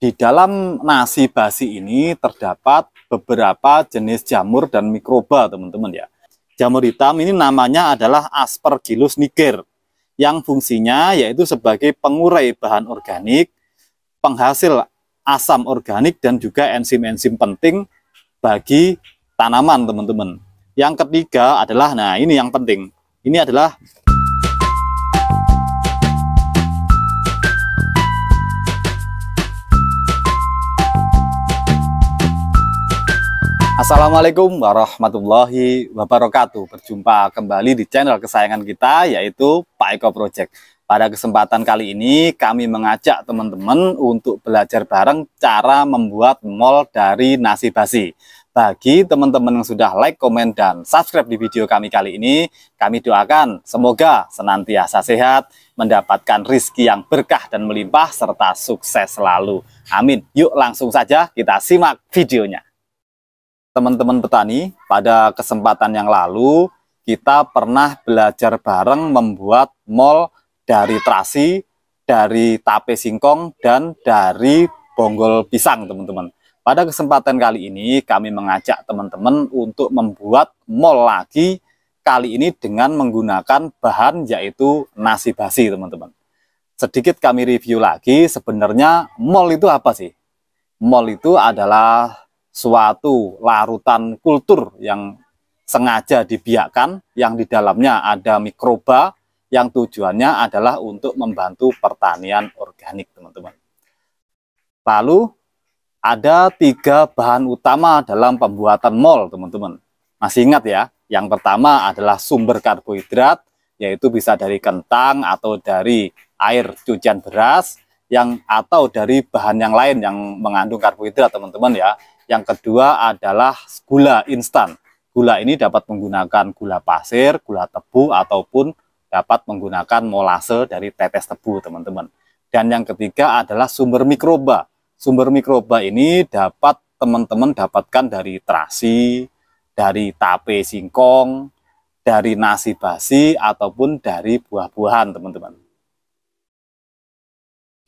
Di dalam nasi basi ini terdapat beberapa jenis jamur dan mikroba, teman-teman ya. Jamur hitam ini namanya adalah Aspergillus niger yang fungsinya yaitu sebagai pengurai bahan organik, penghasil asam organik dan juga enzim-enzim penting bagi tanaman, teman-teman. Yang ketiga adalah nah ini yang penting. Ini adalah Assalamualaikum warahmatullahi wabarakatuh. Berjumpa kembali di channel kesayangan kita yaitu Pak Eko Project. Pada kesempatan kali ini kami mengajak teman-teman untuk belajar bareng cara membuat mall dari nasi basi. Bagi teman-teman yang sudah like, komen, dan subscribe di video kami kali ini, kami doakan semoga senantiasa sehat, mendapatkan rizki yang berkah dan melimpah, serta sukses selalu. Amin. Yuk langsung saja kita simak videonya teman-teman petani, pada kesempatan yang lalu kita pernah belajar bareng membuat mol dari terasi, dari tape singkong, dan dari bonggol pisang, teman-teman. Pada kesempatan kali ini kami mengajak teman-teman untuk membuat mol lagi, kali ini dengan menggunakan bahan yaitu nasi basi, teman-teman. Sedikit kami review lagi, sebenarnya mol itu apa sih? Mol itu adalah suatu larutan kultur yang sengaja dibiakkan yang di dalamnya ada mikroba yang tujuannya adalah untuk membantu pertanian organik teman-teman. Lalu ada tiga bahan utama dalam pembuatan mol teman-teman. Masih ingat ya, yang pertama adalah sumber karbohidrat yaitu bisa dari kentang atau dari air cucian beras yang atau dari bahan yang lain yang mengandung karbohidrat teman-teman ya yang kedua adalah gula instan. Gula ini dapat menggunakan gula pasir, gula tebu, ataupun dapat menggunakan molase dari tetes tebu, teman-teman. Dan yang ketiga adalah sumber mikroba. Sumber mikroba ini dapat teman-teman dapatkan dari terasi, dari tape singkong, dari nasi basi, ataupun dari buah-buahan, teman-teman.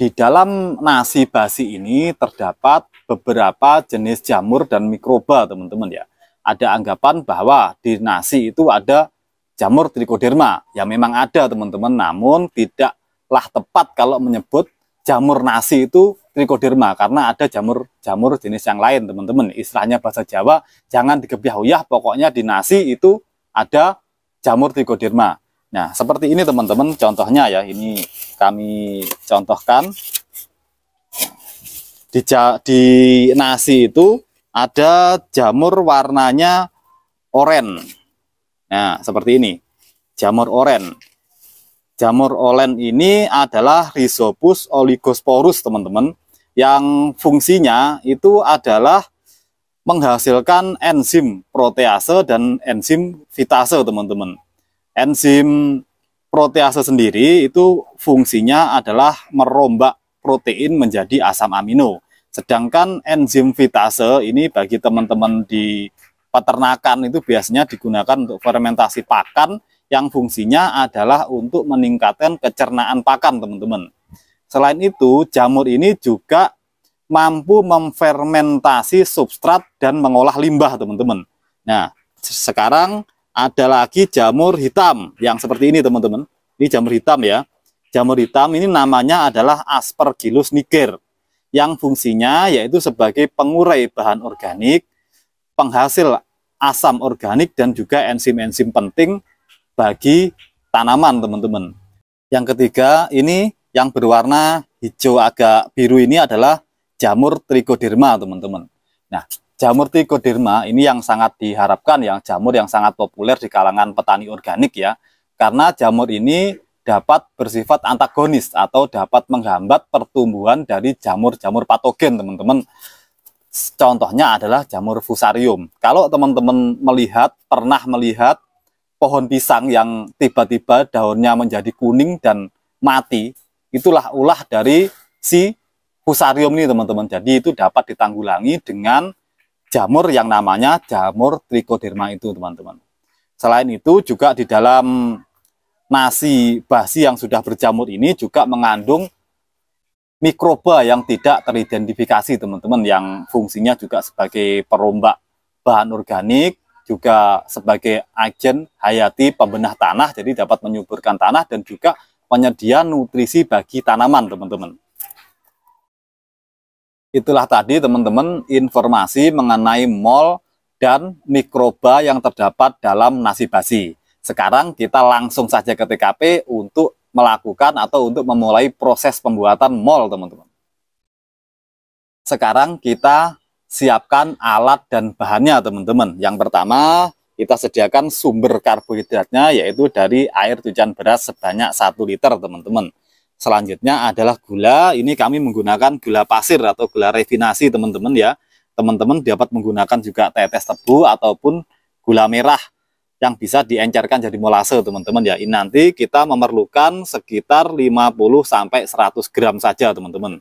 Di dalam nasi basi ini terdapat beberapa jenis jamur dan mikroba, teman-teman ya. Ada anggapan bahwa di nasi itu ada jamur trichoderma. Ya memang ada, teman-teman, namun tidaklah tepat kalau menyebut jamur nasi itu trichoderma karena ada jamur-jamur jenis yang lain, teman-teman. Istilahnya bahasa Jawa, jangan digebyah-uyah, pokoknya di nasi itu ada jamur trichoderma. Nah, seperti ini teman-teman contohnya ya. Ini kami contohkan di, di nasi itu ada jamur warnanya oren. Nah, seperti ini. Jamur oren. Jamur oren ini adalah Rhizopus oligosporus, teman-teman, yang fungsinya itu adalah menghasilkan enzim protease dan enzim fitase, teman-teman. Enzim protease sendiri itu fungsinya adalah merombak protein menjadi asam amino. Sedangkan enzim fitase ini bagi teman-teman di peternakan itu biasanya digunakan untuk fermentasi pakan yang fungsinya adalah untuk meningkatkan kecernaan pakan teman-teman. Selain itu, jamur ini juga mampu memfermentasi substrat dan mengolah limbah teman-teman. Nah, sekarang ada lagi jamur hitam yang seperti ini teman-teman. Ini jamur hitam ya. Jamur hitam ini namanya adalah Aspergillus niger yang fungsinya yaitu sebagai pengurai bahan organik, penghasil asam organik dan juga enzim-enzim penting bagi tanaman teman-teman. Yang ketiga ini yang berwarna hijau agak biru ini adalah jamur trichoderma teman-teman. Nah jamur trichoderma ini yang sangat diharapkan yang jamur yang sangat populer di kalangan petani organik ya karena jamur ini dapat bersifat antagonis atau dapat menghambat pertumbuhan dari jamur-jamur patogen teman-teman contohnya adalah jamur fusarium kalau teman-teman melihat pernah melihat pohon pisang yang tiba-tiba daunnya menjadi kuning dan mati, itulah ulah dari si fusarium ini teman-teman. Jadi itu dapat ditanggulangi dengan jamur yang namanya jamur trichoderma itu teman-teman. Selain itu juga di dalam nasi basi yang sudah berjamur ini juga mengandung mikroba yang tidak teridentifikasi teman-teman yang fungsinya juga sebagai perombak bahan organik juga sebagai agen hayati pembenah tanah jadi dapat menyuburkan tanah dan juga penyedia nutrisi bagi tanaman teman-teman. Itulah tadi teman-teman informasi mengenai mol dan mikroba yang terdapat dalam nasi basi. Sekarang kita langsung saja ke TKP untuk melakukan atau untuk memulai proses pembuatan mol, teman-teman. Sekarang kita siapkan alat dan bahannya, teman-teman. Yang pertama, kita sediakan sumber karbohidratnya yaitu dari air cucian beras sebanyak 1 liter, teman-teman. Selanjutnya adalah gula. Ini kami menggunakan gula pasir atau gula refinasi teman-teman ya. Teman-teman dapat menggunakan juga tetes tebu ataupun gula merah yang bisa diencerkan jadi molase teman-teman ya. Ini nanti kita memerlukan sekitar 50 sampai 100 gram saja teman-teman.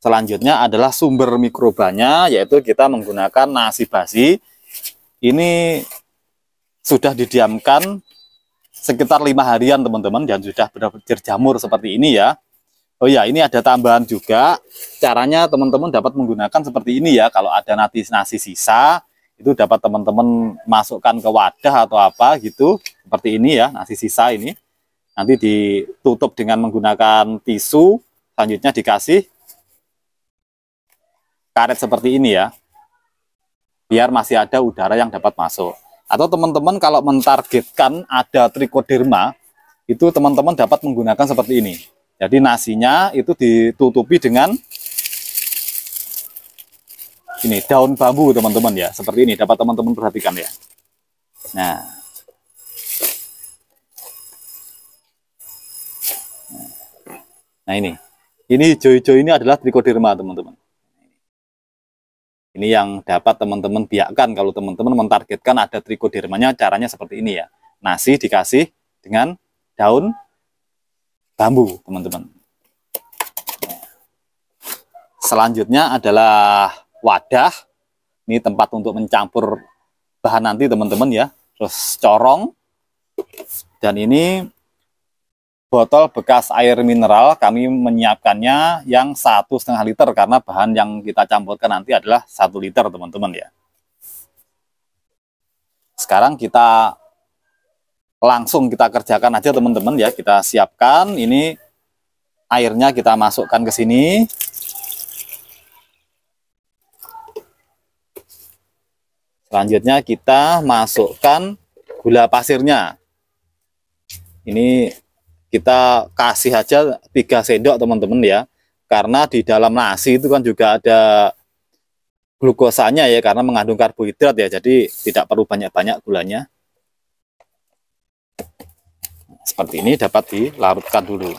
Selanjutnya adalah sumber mikrobanya yaitu kita menggunakan nasi basi. Ini sudah didiamkan sekitar lima harian teman-teman dan sudah berjamur seperti ini ya Oh ya ini ada tambahan juga caranya teman-teman dapat menggunakan seperti ini ya kalau ada nasi nasi sisa itu dapat teman-teman masukkan ke wadah atau apa gitu seperti ini ya nasi sisa ini nanti ditutup dengan menggunakan tisu selanjutnya dikasih karet seperti ini ya biar masih ada udara yang dapat masuk atau teman-teman kalau mentargetkan ada trikoderma, itu teman-teman dapat menggunakan seperti ini. Jadi nasinya itu ditutupi dengan ini daun bambu teman-teman ya, seperti ini dapat teman-teman perhatikan ya. Nah. Nah ini. Ini hijau-hijau ini adalah trikoderma teman-teman. Ini yang dapat teman-teman biarkan kalau teman-teman mentargetkan ada trikodermanya caranya seperti ini ya. Nasi dikasih dengan daun bambu, teman-teman. Selanjutnya adalah wadah. Ini tempat untuk mencampur bahan nanti teman-teman ya. Terus corong. Dan ini botol bekas air mineral kami menyiapkannya yang satu setengah liter karena bahan yang kita campurkan nanti adalah satu liter teman-teman ya. Sekarang kita langsung kita kerjakan aja teman-teman ya kita siapkan ini airnya kita masukkan ke sini selanjutnya kita masukkan gula pasirnya ini kita kasih aja tiga sendok teman-teman ya karena di dalam nasi itu kan juga ada glukosanya ya karena mengandung karbohidrat ya jadi tidak perlu banyak-banyak gulanya seperti ini dapat dilarutkan dulu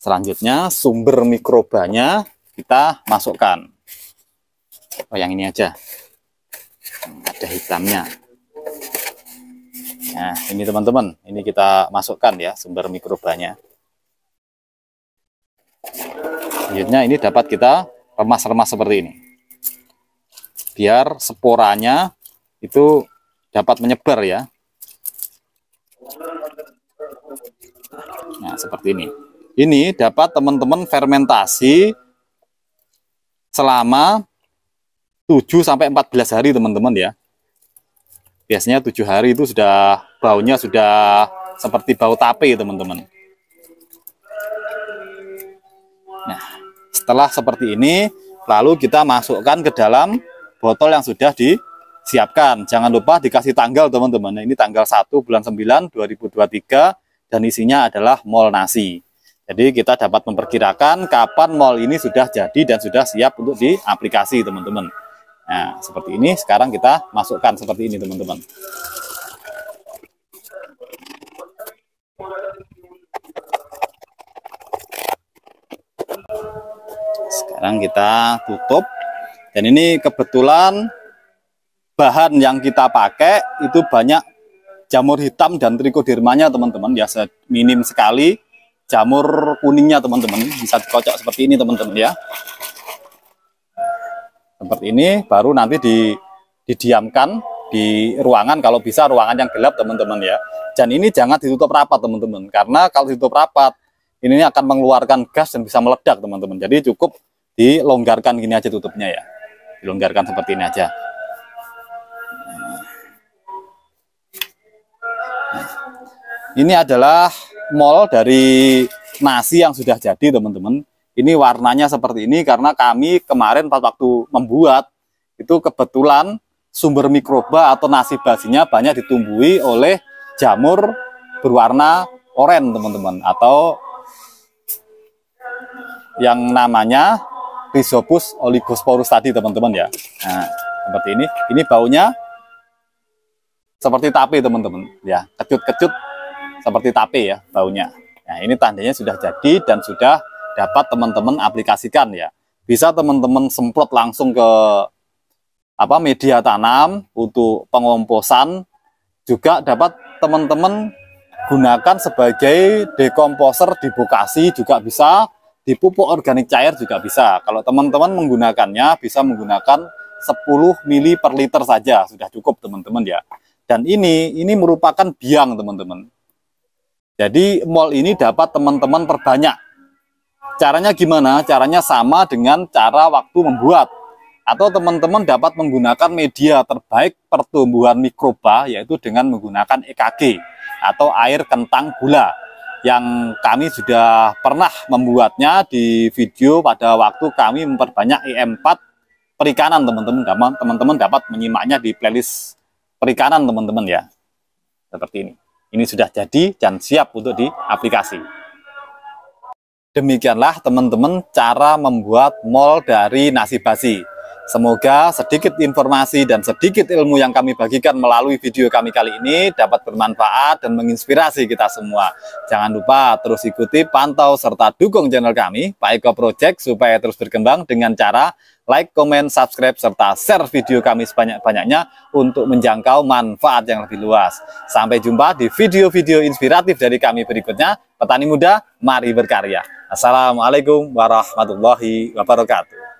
Selanjutnya sumber mikrobanya kita masukkan. Oh yang ini aja. Hmm, ada hitamnya. Nah, ini teman-teman, ini kita masukkan ya sumber mikrobanya. Selanjutnya ini dapat kita remas-remas seperti ini. Biar sporanya itu dapat menyebar ya. Nah, seperti ini ini dapat teman-teman fermentasi selama 7 sampai 14 hari teman-teman ya. Biasanya 7 hari itu sudah baunya sudah seperti bau tape teman-teman. Nah, setelah seperti ini lalu kita masukkan ke dalam botol yang sudah disiapkan. Jangan lupa dikasih tanggal teman-teman. Ini tanggal 1 bulan 9 2023 dan isinya adalah mol nasi. Jadi kita dapat memperkirakan kapan mall ini sudah jadi dan sudah siap untuk diaplikasi teman-teman. Nah, seperti ini sekarang kita masukkan seperti ini teman-teman. Sekarang kita tutup. Dan ini kebetulan bahan yang kita pakai itu banyak jamur hitam dan trikodermanya teman-teman ya minim sekali jamur kuningnya teman-teman bisa dikocok seperti ini teman-teman ya seperti ini baru nanti di, didiamkan di ruangan kalau bisa ruangan yang gelap teman-teman ya dan ini jangan ditutup rapat teman-teman karena kalau ditutup rapat ini akan mengeluarkan gas dan bisa meledak teman-teman jadi cukup dilonggarkan gini aja tutupnya ya dilonggarkan seperti ini aja ini adalah mol dari nasi yang sudah jadi teman-teman ini warnanya seperti ini karena kami kemarin pas waktu membuat itu kebetulan sumber mikroba atau nasi basinya banyak ditumbuhi oleh jamur berwarna oranye teman-teman atau yang namanya Rhizopus oligosporus tadi teman-teman ya nah, seperti ini ini baunya seperti tape teman-teman ya kecut-kecut seperti tape ya baunya. Nah, ini tandanya sudah jadi dan sudah dapat teman-teman aplikasikan ya. Bisa teman-teman semprot langsung ke apa media tanam untuk pengomposan juga dapat teman-teman gunakan sebagai dekomposer di bokasi juga bisa, di pupuk organik cair juga bisa. Kalau teman-teman menggunakannya bisa menggunakan 10 mili per liter saja, sudah cukup teman-teman ya. Dan ini ini merupakan biang teman-teman. Jadi mall ini dapat teman-teman perbanyak. Caranya gimana? Caranya sama dengan cara waktu membuat. Atau teman-teman dapat menggunakan media terbaik pertumbuhan mikroba yaitu dengan menggunakan EKG atau air kentang gula yang kami sudah pernah membuatnya di video pada waktu kami memperbanyak IM4 perikanan teman-teman teman-teman dapat menyimaknya di playlist perikanan teman-teman ya seperti ini ini sudah jadi dan siap untuk diaplikasi. Demikianlah teman-teman cara membuat mall dari nasi basi. Semoga sedikit informasi dan sedikit ilmu yang kami bagikan melalui video kami kali ini dapat bermanfaat dan menginspirasi kita semua. Jangan lupa terus ikuti, pantau, serta dukung channel kami, Pak Eko Project, supaya terus berkembang dengan cara like, komen, subscribe, serta share video kami sebanyak-banyaknya untuk menjangkau manfaat yang lebih luas. Sampai jumpa di video-video inspiratif dari kami berikutnya. Petani muda, mari berkarya. Assalamualaikum warahmatullahi wabarakatuh.